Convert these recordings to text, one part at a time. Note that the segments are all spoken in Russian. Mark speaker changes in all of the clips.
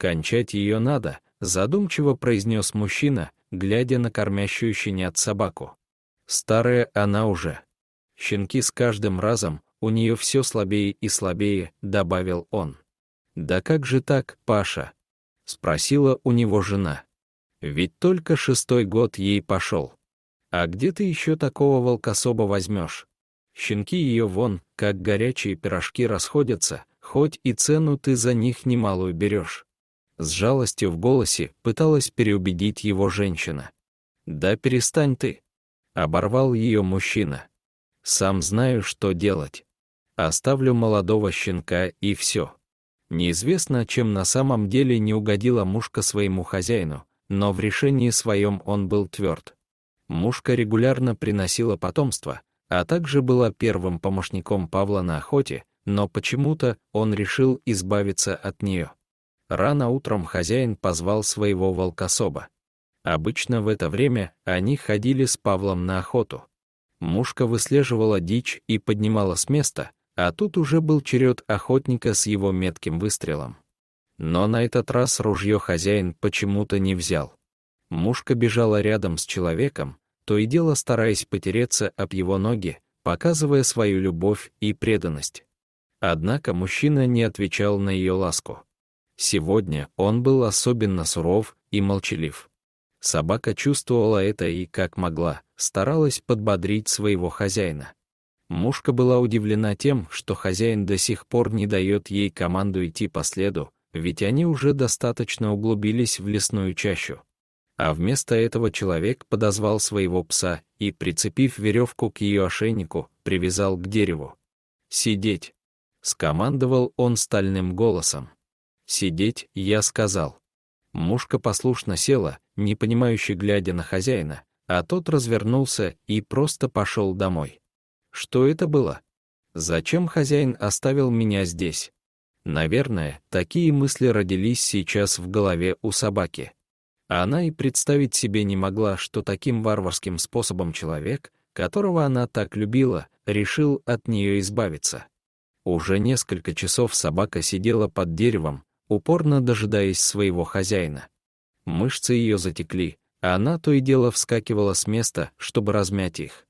Speaker 1: «Кончать ее надо», — задумчиво произнес мужчина, глядя на кормящую щенят собаку. «Старая она уже. Щенки с каждым разом, у нее все слабее и слабее», — добавил он. «Да как же так, Паша?» — спросила у него жена. «Ведь только шестой год ей пошел. А где ты еще такого волкособа возьмешь? Щенки ее вон, как горячие пирожки, расходятся, хоть и цену ты за них немалую берешь. С жалостью в голосе пыталась переубедить его женщина. «Да перестань ты!» — оборвал ее мужчина. «Сам знаю, что делать. Оставлю молодого щенка и все». Неизвестно, чем на самом деле не угодила мушка своему хозяину, но в решении своем он был тверд. Мушка регулярно приносила потомство, а также была первым помощником Павла на охоте, но почему-то он решил избавиться от нее. Рано утром хозяин позвал своего волкособа. Обычно в это время они ходили с Павлом на охоту. Мушка выслеживала дичь и поднимала с места, а тут уже был черед охотника с его метким выстрелом. Но на этот раз ружье хозяин почему-то не взял. Мушка бежала рядом с человеком, то и дело стараясь потереться об его ноги, показывая свою любовь и преданность. Однако мужчина не отвечал на ее ласку. Сегодня он был особенно суров и молчалив. Собака чувствовала это и, как могла, старалась подбодрить своего хозяина. Мушка была удивлена тем, что хозяин до сих пор не дает ей команду идти по следу, ведь они уже достаточно углубились в лесную чащу. А вместо этого человек подозвал своего пса и, прицепив веревку к ее ошейнику, привязал к дереву. «Сидеть!» — скомандовал он стальным голосом. «Сидеть», я сказал. Мушка послушно села, не понимающе глядя на хозяина, а тот развернулся и просто пошел домой. Что это было? Зачем хозяин оставил меня здесь? Наверное, такие мысли родились сейчас в голове у собаки. Она и представить себе не могла, что таким варварским способом человек, которого она так любила, решил от нее избавиться. Уже несколько часов собака сидела под деревом, упорно дожидаясь своего хозяина. Мышцы ее затекли, а она то и дело вскакивала с места, чтобы размять их.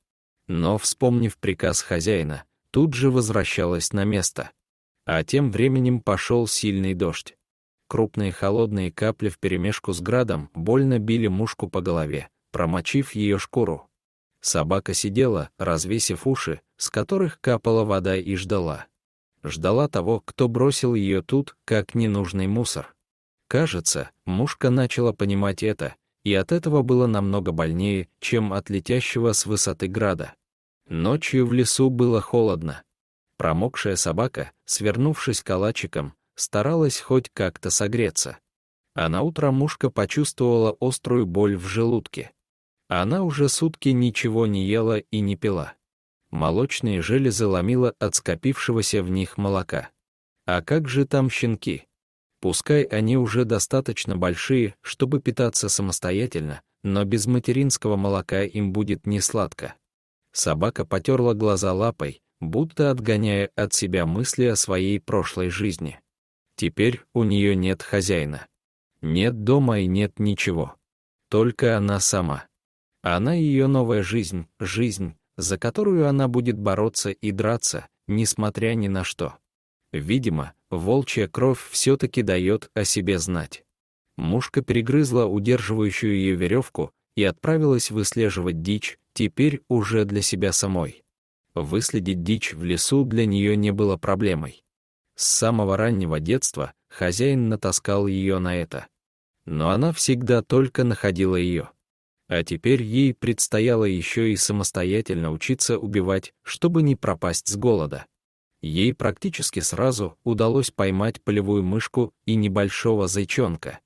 Speaker 1: Но, вспомнив приказ хозяина, тут же возвращалась на место. А тем временем пошел сильный дождь. Крупные холодные капли вперемешку с градом больно били мушку по голове, промочив ее шкуру. Собака сидела, развесив уши, с которых капала вода и ждала ждала того, кто бросил ее тут, как ненужный мусор. Кажется, мушка начала понимать это, и от этого было намного больнее, чем от летящего с высоты града. Ночью в лесу было холодно. Промокшая собака, свернувшись калачиком, старалась хоть как-то согреться. А на утро мушка почувствовала острую боль в желудке. Она уже сутки ничего не ела и не пила молочные железы ломило от скопившегося в них молока. А как же там щенки? Пускай они уже достаточно большие, чтобы питаться самостоятельно, но без материнского молока им будет не сладко. Собака потерла глаза лапой, будто отгоняя от себя мысли о своей прошлой жизни. Теперь у нее нет хозяина. Нет дома и нет ничего. Только она сама. Она ее новая жизнь, жизнь, за которую она будет бороться и драться, несмотря ни на что. Видимо, волчья кровь все-таки дает о себе знать. Мушка перегрызла удерживающую ее веревку и отправилась выслеживать дичь, теперь уже для себя самой. Выследить дичь в лесу для нее не было проблемой. С самого раннего детства хозяин натаскал ее на это. Но она всегда только находила ее. А теперь ей предстояло еще и самостоятельно учиться убивать, чтобы не пропасть с голода. Ей практически сразу удалось поймать полевую мышку и небольшого зайчонка.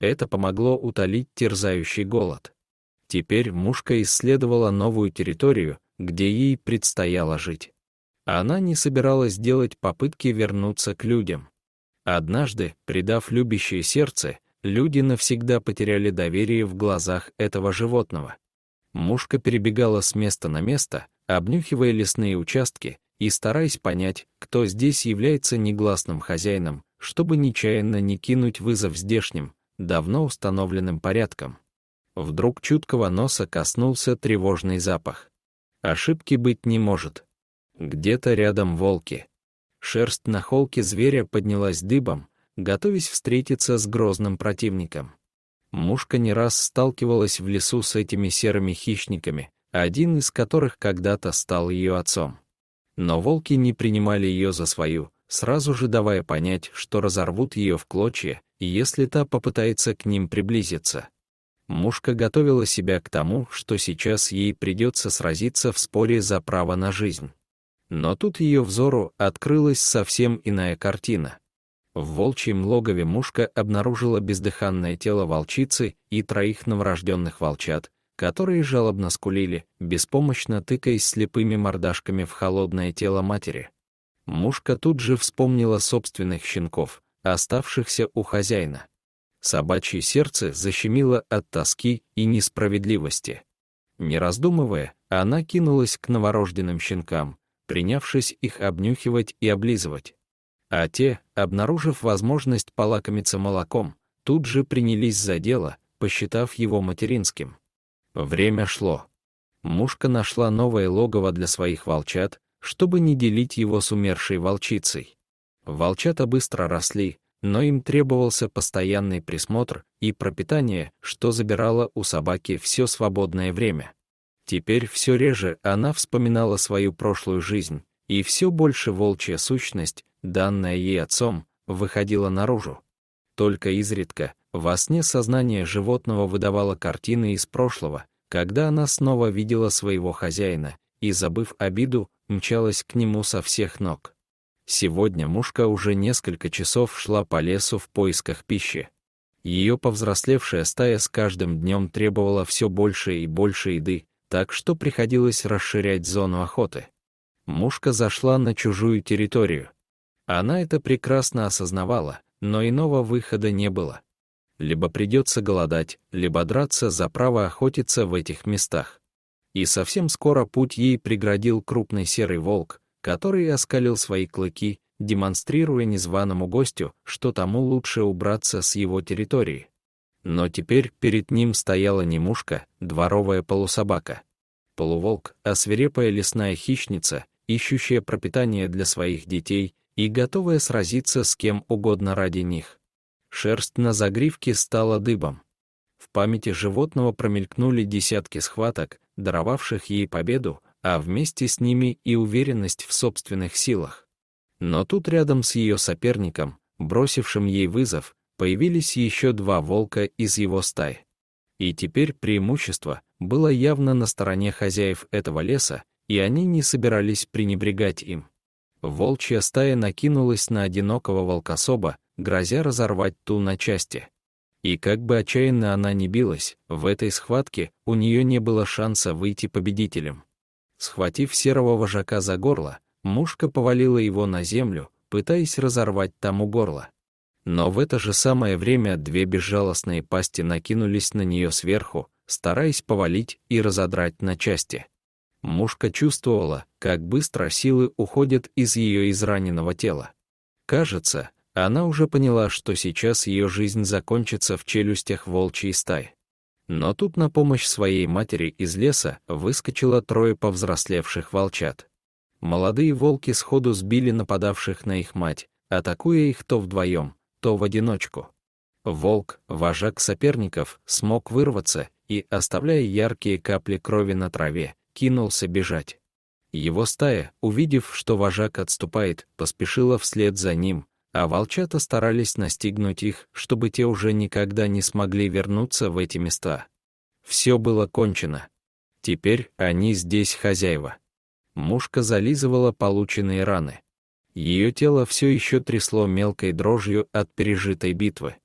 Speaker 1: Это помогло утолить терзающий голод. Теперь мушка исследовала новую территорию, где ей предстояло жить. Она не собиралась делать попытки вернуться к людям. Однажды, предав любящее сердце, Люди навсегда потеряли доверие в глазах этого животного. Мушка перебегала с места на место, обнюхивая лесные участки и стараясь понять, кто здесь является негласным хозяином, чтобы нечаянно не кинуть вызов здешним, давно установленным порядком. Вдруг чуткого носа коснулся тревожный запах. Ошибки быть не может. Где-то рядом волки. Шерсть на холке зверя поднялась дыбом, готовясь встретиться с грозным противником. Мушка не раз сталкивалась в лесу с этими серыми хищниками, один из которых когда-то стал ее отцом. Но волки не принимали ее за свою, сразу же давая понять, что разорвут ее в клочья, если та попытается к ним приблизиться. Мушка готовила себя к тому, что сейчас ей придется сразиться в споре за право на жизнь. Но тут ее взору открылась совсем иная картина. В волчьем логове мушка обнаружила бездыханное тело волчицы и троих новорожденных волчат, которые жалобно скулили, беспомощно тыкаясь слепыми мордашками в холодное тело матери. Мушка тут же вспомнила собственных щенков, оставшихся у хозяина. Собачье сердце защемило от тоски и несправедливости. Не раздумывая, она кинулась к новорожденным щенкам, принявшись их обнюхивать и облизывать. А те, обнаружив возможность полакомиться молоком, тут же принялись за дело, посчитав его материнским. Время шло. Мушка нашла новое логово для своих волчат, чтобы не делить его с умершей волчицей. Волчата быстро росли, но им требовался постоянный присмотр и пропитание, что забирало у собаки все свободное время. Теперь все реже она вспоминала свою прошлую жизнь, и все больше волчья сущность Данная ей отцом, выходила наружу. Только изредка, во сне сознание животного выдавало картины из прошлого, когда она снова видела своего хозяина и, забыв обиду, мчалась к нему со всех ног. Сегодня мушка уже несколько часов шла по лесу в поисках пищи. Ее повзрослевшая стая с каждым днем требовала все больше и больше еды, так что приходилось расширять зону охоты. Мушка зашла на чужую территорию, она это прекрасно осознавала, но иного выхода не было. Либо придется голодать, либо драться за право охотиться в этих местах. И совсем скоро путь ей преградил крупный серый волк, который оскалил свои клыки, демонстрируя незваному гостю, что тому лучше убраться с его территории. Но теперь перед ним стояла не мушка, дворовая полусобака. Полуволк, а свирепая лесная хищница, ищущая пропитание для своих детей, и готовая сразиться с кем угодно ради них. Шерсть на загривке стала дыбом. В памяти животного промелькнули десятки схваток, даровавших ей победу, а вместе с ними и уверенность в собственных силах. Но тут рядом с ее соперником, бросившим ей вызов, появились еще два волка из его стаи. И теперь преимущество было явно на стороне хозяев этого леса, и они не собирались пренебрегать им волчья стая накинулась на одинокого волкособа, грозя разорвать ту на части. И как бы отчаянно она ни билась, в этой схватке у нее не было шанса выйти победителем. Схватив серого вожака за горло, мушка повалила его на землю, пытаясь разорвать тому горло. Но в это же самое время две безжалостные пасти накинулись на нее сверху, стараясь повалить и разодрать на части. Мушка чувствовала, как быстро силы уходят из ее израненного тела. Кажется, она уже поняла, что сейчас ее жизнь закончится в челюстях волчьей стаи. Но тут на помощь своей матери из леса выскочило трое повзрослевших волчат. Молодые волки сходу сбили нападавших на их мать, атакуя их то вдвоем, то в одиночку. Волк, вожак соперников, смог вырваться и, оставляя яркие капли крови на траве, кинулся бежать. Его стая, увидев, что вожак отступает, поспешила вслед за ним, а волчата старались настигнуть их, чтобы те уже никогда не смогли вернуться в эти места. Все было кончено. Теперь они здесь хозяева. Мушка зализывала полученные раны. Ее тело все еще трясло мелкой дрожью от пережитой битвы.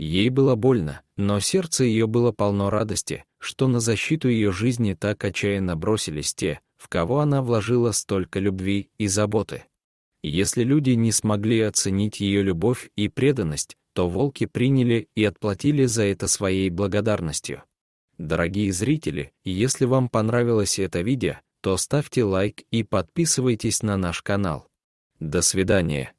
Speaker 1: Ей было больно, но сердце ее было полно радости, что на защиту ее жизни так отчаянно бросились те, в кого она вложила столько любви и заботы. Если люди не смогли оценить ее любовь и преданность, то волки приняли и отплатили за это своей благодарностью. Дорогие зрители, если вам понравилось это видео, то ставьте лайк и подписывайтесь на наш канал. До свидания.